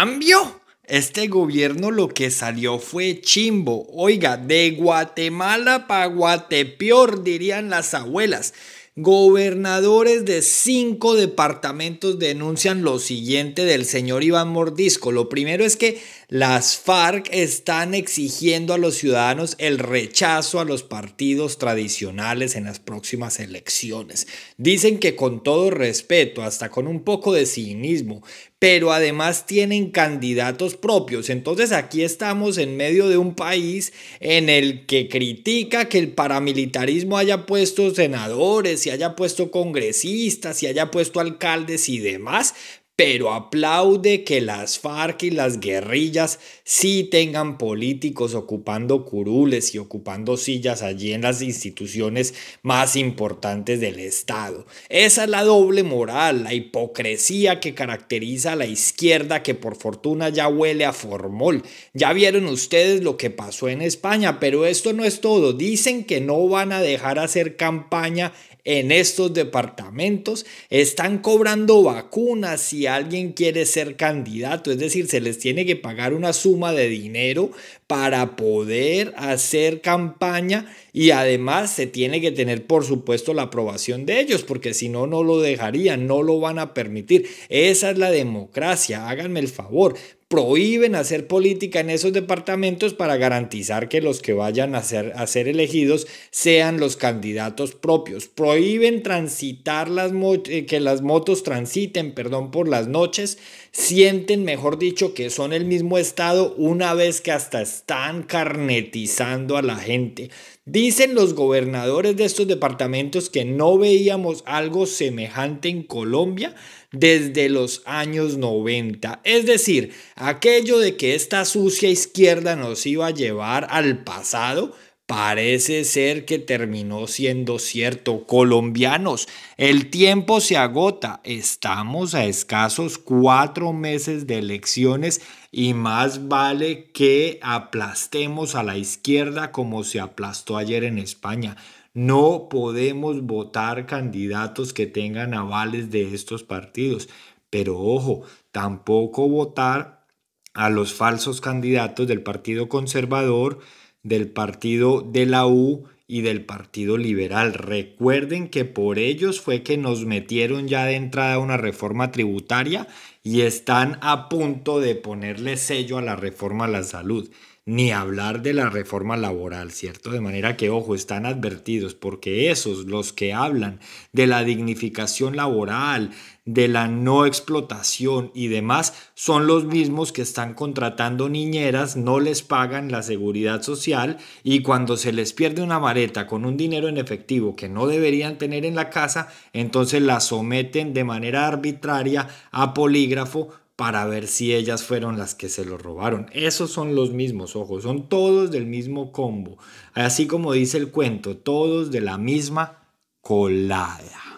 cambio, este gobierno lo que salió fue chimbo. Oiga, de Guatemala para Guatepeor, dirían las abuelas. Gobernadores de cinco departamentos denuncian lo siguiente del señor Iván Mordisco. Lo primero es que las FARC están exigiendo a los ciudadanos el rechazo a los partidos tradicionales en las próximas elecciones. Dicen que con todo respeto, hasta con un poco de cinismo, pero además tienen candidatos propios. Entonces aquí estamos en medio de un país en el que critica que el paramilitarismo haya puesto senadores, y haya puesto congresistas, y haya puesto alcaldes y demás, pero aplaude que las FARC y las guerrillas sí tengan políticos ocupando curules y ocupando sillas allí en las instituciones más importantes del Estado. Esa es la doble moral, la hipocresía que caracteriza a la izquierda que por fortuna ya huele a formol. Ya vieron ustedes lo que pasó en España, pero esto no es todo. Dicen que no van a dejar hacer campaña en estos departamentos, están cobrando vacunas si alguien quiere ser candidato, es decir, se les tiene que pagar una suma de dinero para poder hacer campaña y además se tiene que tener, por supuesto, la aprobación de ellos, porque si no, no lo dejarían, no lo van a permitir. Esa es la democracia, háganme el favor, prohíben hacer política en esos departamentos para garantizar que los que vayan a ser, a ser elegidos sean los candidatos propios. Prohíben transitar las eh, que las motos transiten, perdón, por las noches. Sienten, mejor dicho, que son el mismo estado una vez que hasta están carnetizando a la gente. Dicen los gobernadores de estos departamentos que no veíamos algo semejante en Colombia desde los años 90. Es decir, Aquello de que esta sucia izquierda nos iba a llevar al pasado parece ser que terminó siendo cierto. Colombianos, el tiempo se agota. Estamos a escasos cuatro meses de elecciones y más vale que aplastemos a la izquierda como se aplastó ayer en España. No podemos votar candidatos que tengan avales de estos partidos. Pero ojo, tampoco votar a los falsos candidatos del Partido Conservador, del Partido de la U y del Partido Liberal. Recuerden que por ellos fue que nos metieron ya de entrada una reforma tributaria y están a punto de ponerle sello a la reforma a la salud, ni hablar de la reforma laboral, ¿cierto? De manera que, ojo, están advertidos, porque esos, los que hablan de la dignificación laboral, de la no explotación y demás, son los mismos que están contratando niñeras, no les pagan la seguridad social y cuando se les pierde una vareta con un dinero en efectivo que no deberían tener en la casa, entonces la someten de manera arbitraria a polígono para ver si ellas fueron las que se lo robaron. Esos son los mismos ojos, son todos del mismo combo. Así como dice el cuento, todos de la misma colada.